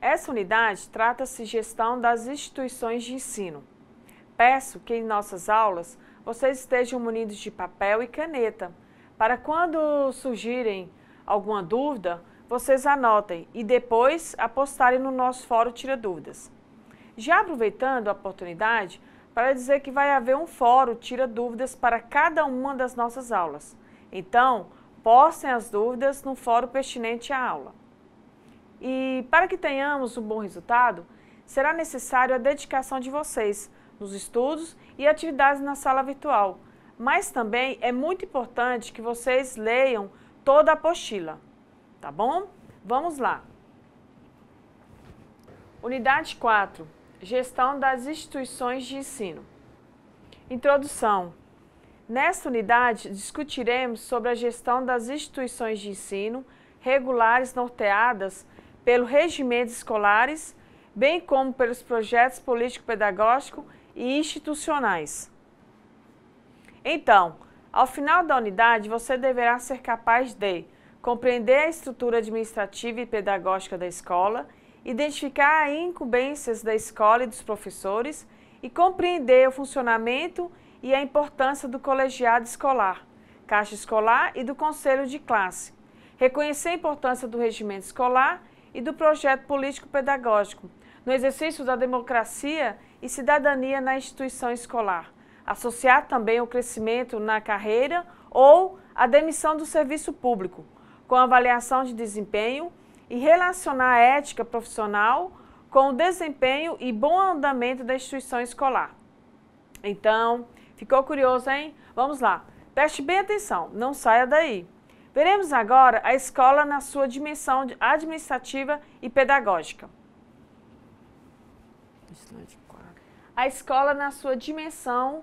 Essa unidade trata-se gestão das instituições de ensino. Peço que em nossas aulas vocês estejam munidos de papel e caneta, para quando surgirem alguma dúvida, vocês anotem e depois apostarem no nosso fórum Tira Dúvidas. Já aproveitando a oportunidade para dizer que vai haver um fórum Tira Dúvidas para cada uma das nossas aulas. Então, postem as dúvidas no fórum pertinente à aula. E para que tenhamos um bom resultado, será necessário a dedicação de vocês nos estudos e atividades na sala virtual. Mas também é muito importante que vocês leiam toda a apostila, tá bom? Vamos lá. Unidade 4. Gestão das instituições de ensino. Introdução. Nesta unidade, discutiremos sobre a gestão das instituições de ensino regulares norteadas pelo regimento escolares, bem como pelos projetos político-pedagógicos e institucionais. Então, ao final da unidade, você deverá ser capaz de compreender a estrutura administrativa e pedagógica da escola, identificar as incumbências da escola e dos professores e compreender o funcionamento e a importância do colegiado escolar, caixa escolar e do conselho de classe, reconhecer a importância do regimento escolar e do projeto político-pedagógico, no exercício da democracia e cidadania na instituição escolar. Associar também o crescimento na carreira ou a demissão do serviço público, com avaliação de desempenho e relacionar a ética profissional com o desempenho e bom andamento da instituição escolar. Então, ficou curioso, hein? Vamos lá. Preste bem atenção, não saia daí. Veremos agora a escola na sua dimensão administrativa e pedagógica. A escola na sua dimensão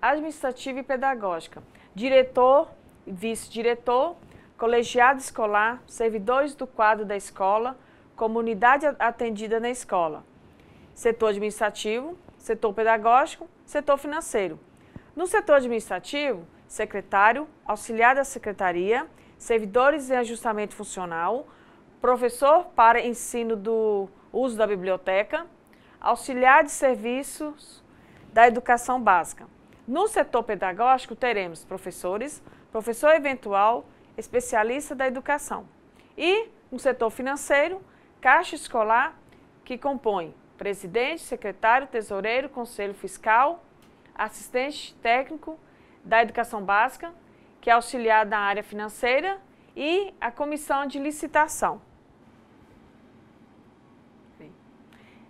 administrativa e pedagógica. Diretor, vice-diretor, colegiado escolar, servidores do quadro da escola, comunidade atendida na escola, setor administrativo, setor pedagógico, setor financeiro. No setor administrativo, secretário, auxiliar da secretaria, servidores em ajustamento funcional, professor para ensino do uso da biblioteca, auxiliar de serviços da educação básica. No setor pedagógico, teremos professores, professor eventual, especialista da educação. E no setor financeiro, caixa escolar, que compõe presidente, secretário, tesoureiro, conselho fiscal, assistente técnico da educação básica que é auxiliar da área financeira, e a comissão de licitação.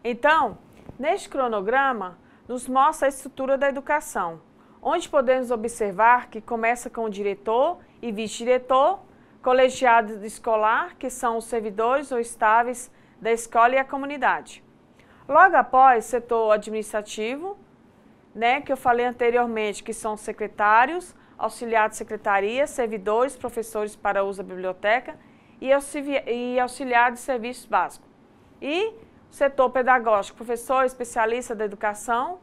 Então, neste cronograma, nos mostra a estrutura da educação, onde podemos observar que começa com o diretor e vice-diretor, colegiado escolar, que são os servidores ou estáveis da escola e a comunidade. Logo após, setor administrativo, né, que eu falei anteriormente, que são secretários, auxiliar de secretaria, servidores, professores para uso da biblioteca e auxiliar de serviços básicos. E setor pedagógico, professor, especialista da educação.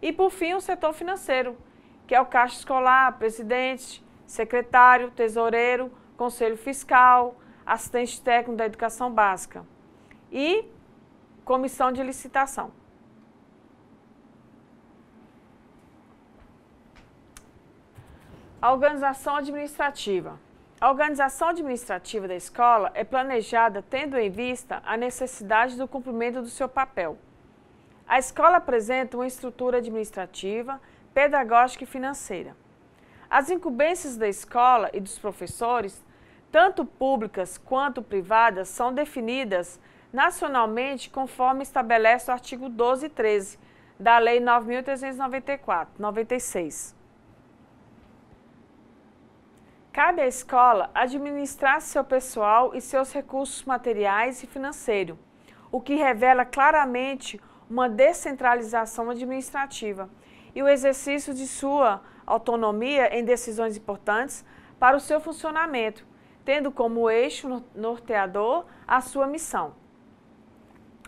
E, por fim, o setor financeiro, que é o caixa escolar, presidente, secretário, tesoureiro, conselho fiscal, assistente técnico da educação básica e comissão de licitação. A organização administrativa. A organização administrativa da escola é planejada tendo em vista a necessidade do cumprimento do seu papel. A escola apresenta uma estrutura administrativa, pedagógica e financeira. As incumbências da escola e dos professores, tanto públicas quanto privadas, são definidas nacionalmente conforme estabelece o artigo 12 e 13 da Lei 9.394, 96. Cabe à escola administrar seu pessoal e seus recursos materiais e financeiros, o que revela claramente uma descentralização administrativa e o exercício de sua autonomia em decisões importantes para o seu funcionamento, tendo como eixo norteador a sua missão.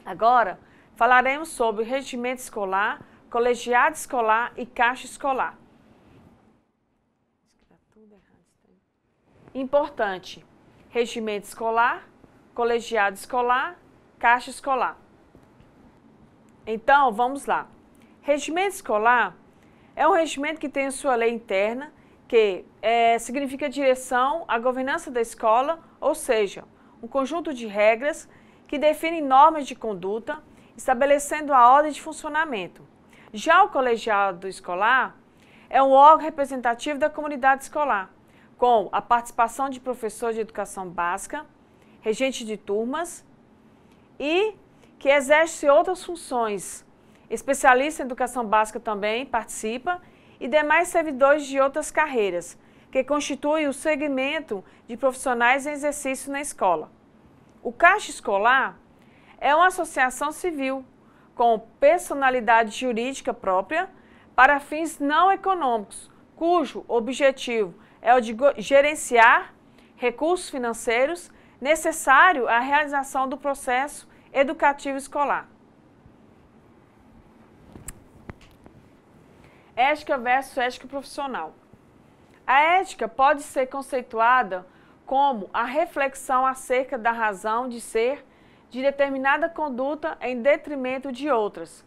Agora, falaremos sobre regimento escolar, colegiado escolar e caixa escolar. importante: regimento escolar, colegiado escolar, caixa escolar. Então, vamos lá. Regimento escolar é um regimento que tem sua lei interna, que é, significa direção à governança da escola, ou seja, um conjunto de regras que definem normas de conduta, estabelecendo a ordem de funcionamento. Já o colegiado escolar é um órgão representativo da comunidade escolar, com a participação de professor de educação básica, regente de turmas e que exerce outras funções. Especialista em educação básica também participa e demais servidores de outras carreiras, que constituem o segmento de profissionais em exercício na escola. O Caixa Escolar é uma associação civil com personalidade jurídica própria para fins não econômicos, cujo objetivo é o de gerenciar recursos financeiros necessário à realização do processo educativo escolar. Ética versus ética profissional. A ética pode ser conceituada como a reflexão acerca da razão de ser de determinada conduta em detrimento de outras,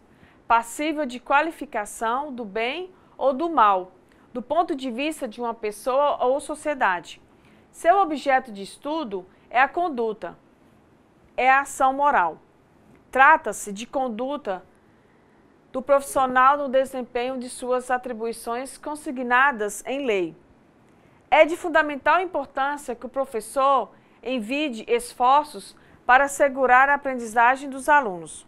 passível de qualificação do bem ou do mal, do ponto de vista de uma pessoa ou sociedade. Seu objeto de estudo é a conduta, é a ação moral. Trata-se de conduta do profissional no desempenho de suas atribuições consignadas em lei. É de fundamental importância que o professor envide esforços para assegurar a aprendizagem dos alunos.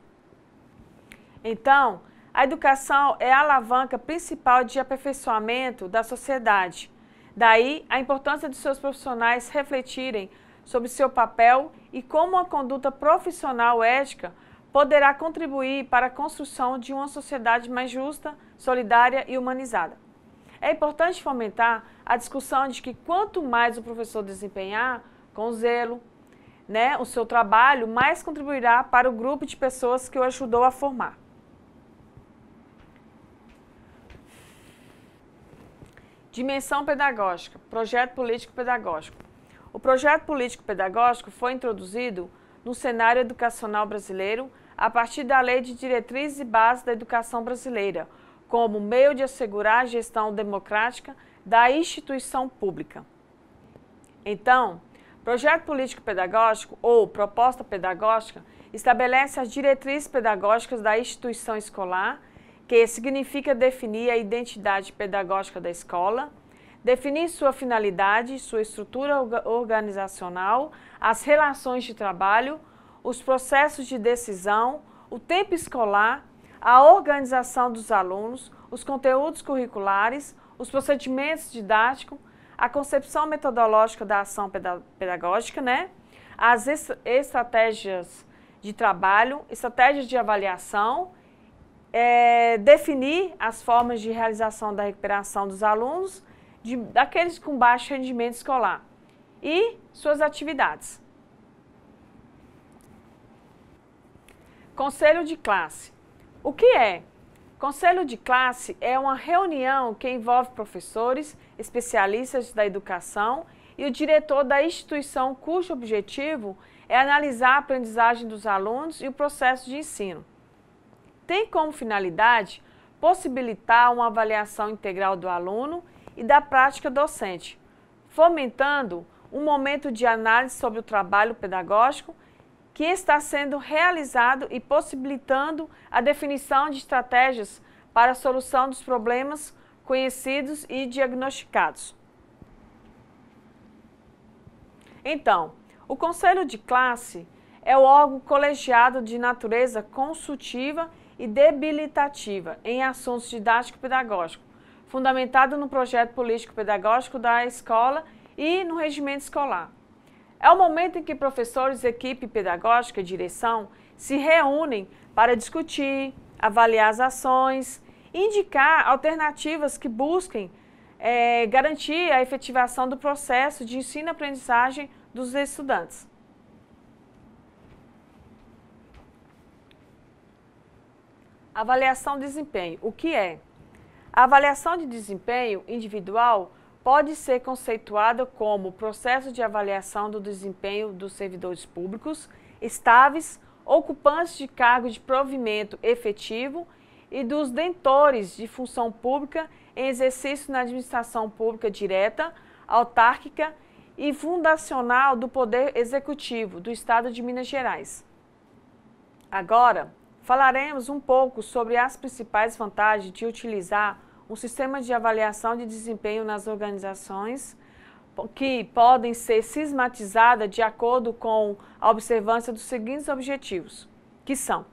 Então, a educação é a alavanca principal de aperfeiçoamento da sociedade. Daí, a importância de seus profissionais refletirem sobre seu papel e como a conduta profissional ética poderá contribuir para a construção de uma sociedade mais justa, solidária e humanizada. É importante fomentar a discussão de que quanto mais o professor desempenhar com zelo, né, o seu trabalho, mais contribuirá para o grupo de pessoas que o ajudou a formar. Dimensão pedagógica, projeto político pedagógico. O projeto político pedagógico foi introduzido no cenário educacional brasileiro a partir da Lei de Diretrizes e Bases da Educação Brasileira, como meio de assegurar a gestão democrática da instituição pública. Então, projeto político-pedagógico ou proposta pedagógica estabelece as diretrizes pedagógicas da instituição escolar que significa definir a identidade pedagógica da escola, definir sua finalidade, sua estrutura organizacional, as relações de trabalho, os processos de decisão, o tempo escolar, a organização dos alunos, os conteúdos curriculares, os procedimentos didáticos, a concepção metodológica da ação pedagógica, né? as estratégias de trabalho, estratégias de avaliação é, definir as formas de realização da recuperação dos alunos, de, daqueles com baixo rendimento escolar e suas atividades. Conselho de classe. O que é? Conselho de classe é uma reunião que envolve professores, especialistas da educação e o diretor da instituição cujo objetivo é analisar a aprendizagem dos alunos e o processo de ensino tem como finalidade possibilitar uma avaliação integral do aluno e da prática docente, fomentando um momento de análise sobre o trabalho pedagógico que está sendo realizado e possibilitando a definição de estratégias para a solução dos problemas conhecidos e diagnosticados. Então, o conselho de classe é o órgão colegiado de natureza consultiva e e debilitativa em assuntos didático-pedagógico, fundamentado no projeto político-pedagógico da escola e no regimento escolar. É o momento em que professores, equipe pedagógica e direção se reúnem para discutir, avaliar as ações, indicar alternativas que busquem é, garantir a efetivação do processo de ensino-aprendizagem dos estudantes. Avaliação de desempenho. O que é? A avaliação de desempenho individual pode ser conceituada como processo de avaliação do desempenho dos servidores públicos, estáveis, ocupantes de cargo de provimento efetivo e dos dentores de função pública em exercício na administração pública direta, autárquica e fundacional do Poder Executivo do Estado de Minas Gerais. Agora, falaremos um pouco sobre as principais vantagens de utilizar um sistema de avaliação de desempenho nas organizações que podem ser sismatizadas de acordo com a observância dos seguintes objetivos, que são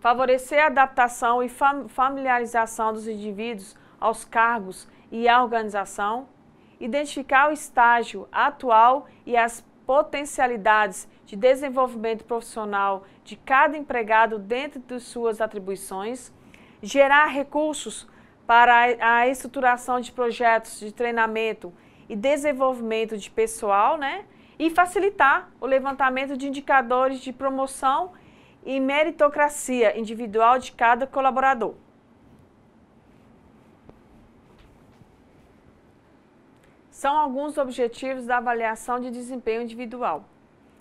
favorecer a adaptação e familiarização dos indivíduos aos cargos e à organização, identificar o estágio atual e as potencialidades de desenvolvimento profissional de cada empregado dentro de suas atribuições, gerar recursos para a estruturação de projetos de treinamento e desenvolvimento de pessoal, né? E facilitar o levantamento de indicadores de promoção e meritocracia individual de cada colaborador. são alguns objetivos da avaliação de desempenho individual.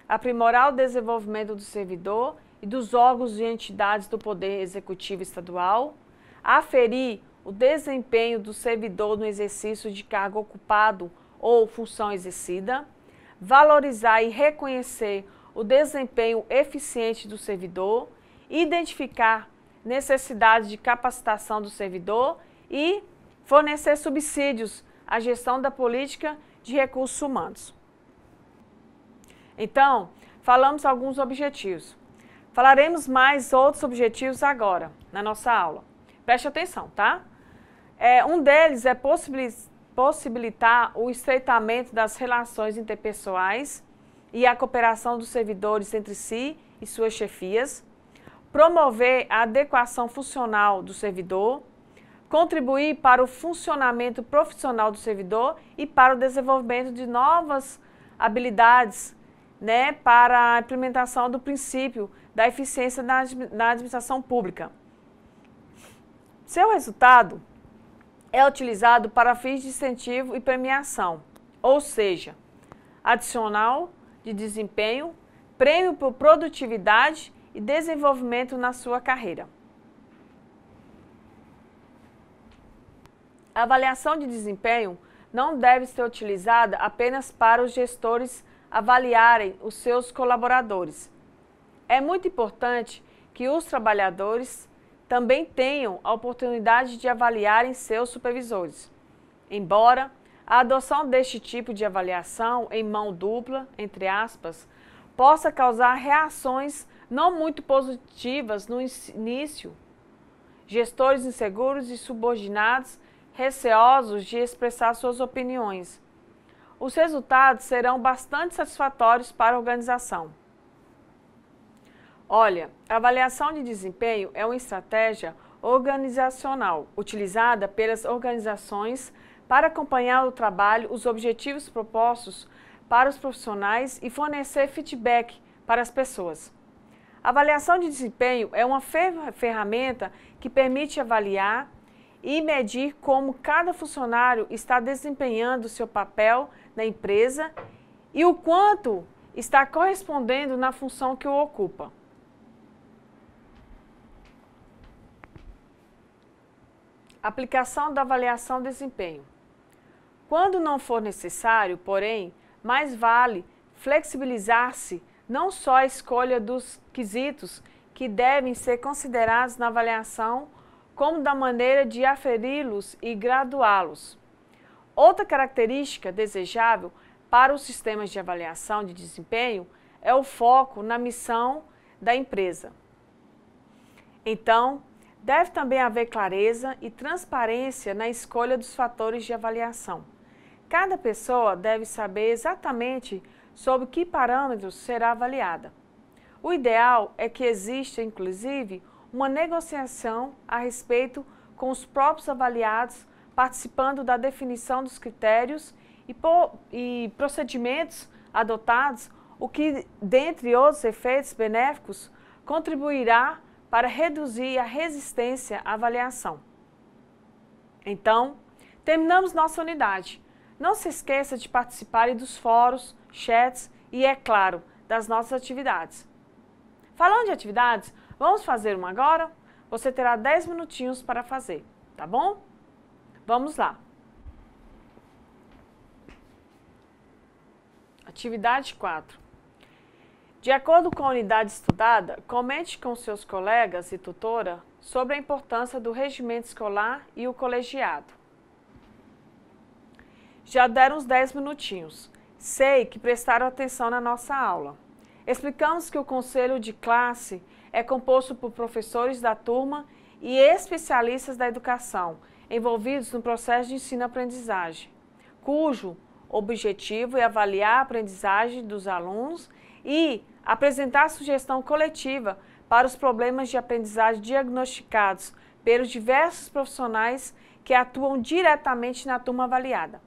Aprimorar o desenvolvimento do servidor e dos órgãos e entidades do Poder Executivo Estadual, aferir o desempenho do servidor no exercício de cargo ocupado ou função exercida, valorizar e reconhecer o desempenho eficiente do servidor, identificar necessidades de capacitação do servidor e fornecer subsídios a gestão da política de recursos humanos. Então, falamos alguns objetivos. Falaremos mais outros objetivos agora, na nossa aula. Preste atenção, tá? É, um deles é possibilitar o estreitamento das relações interpessoais e a cooperação dos servidores entre si e suas chefias, promover a adequação funcional do servidor, contribuir para o funcionamento profissional do servidor e para o desenvolvimento de novas habilidades né, para a implementação do princípio da eficiência na, na administração pública. Seu resultado é utilizado para fins de incentivo e premiação, ou seja, adicional de desempenho, prêmio por produtividade e desenvolvimento na sua carreira. a avaliação de desempenho não deve ser utilizada apenas para os gestores avaliarem os seus colaboradores. É muito importante que os trabalhadores também tenham a oportunidade de avaliarem seus supervisores. Embora a adoção deste tipo de avaliação em mão dupla, entre aspas, possa causar reações não muito positivas no início, gestores inseguros e subordinados receosos de expressar suas opiniões. Os resultados serão bastante satisfatórios para a organização. Olha, a avaliação de desempenho é uma estratégia organizacional utilizada pelas organizações para acompanhar o trabalho, os objetivos propostos para os profissionais e fornecer feedback para as pessoas. A avaliação de desempenho é uma ferramenta que permite avaliar e medir como cada funcionário está desempenhando seu papel na empresa e o quanto está correspondendo na função que o ocupa. Aplicação da avaliação de desempenho. Quando não for necessário, porém, mais vale flexibilizar-se não só a escolha dos quesitos que devem ser considerados na avaliação como da maneira de aferi-los e graduá-los. Outra característica desejável para os sistemas de avaliação de desempenho é o foco na missão da empresa. Então, deve também haver clareza e transparência na escolha dos fatores de avaliação. Cada pessoa deve saber exatamente sobre que parâmetros será avaliada. O ideal é que exista, inclusive, uma negociação a respeito com os próprios avaliados, participando da definição dos critérios e, e procedimentos adotados, o que, dentre outros efeitos benéficos, contribuirá para reduzir a resistência à avaliação. Então, terminamos nossa unidade. Não se esqueça de participar dos fóruns, chats e, é claro, das nossas atividades. Falando de atividades, Vamos fazer uma agora? Você terá 10 minutinhos para fazer, tá bom? Vamos lá. Atividade 4. De acordo com a unidade estudada, comente com seus colegas e tutora sobre a importância do regimento escolar e o colegiado. Já deram uns 10 minutinhos. Sei que prestaram atenção na nossa aula. Explicamos que o conselho de classe é composto por professores da turma e especialistas da educação envolvidos no processo de ensino-aprendizagem, cujo objetivo é avaliar a aprendizagem dos alunos e apresentar sugestão coletiva para os problemas de aprendizagem diagnosticados pelos diversos profissionais que atuam diretamente na turma avaliada.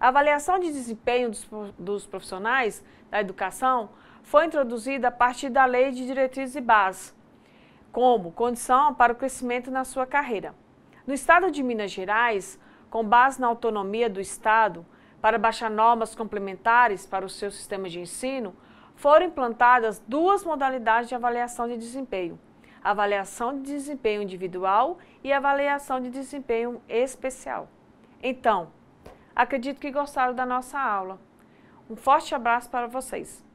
A avaliação de desempenho dos, profissionais da educação foi introduzida a partir da Lei de Diretrizes e Bases, como condição para o crescimento na sua carreira. No estado de Minas Gerais, com base na autonomia do Estado para baixar normas complementares para o seu sistema de ensino, foram implantadas duas modalidades de avaliação de desempenho: avaliação de desempenho individual e avaliação de desempenho especial. Então, acredito que gostaram da nossa aula. Um forte abraço para vocês!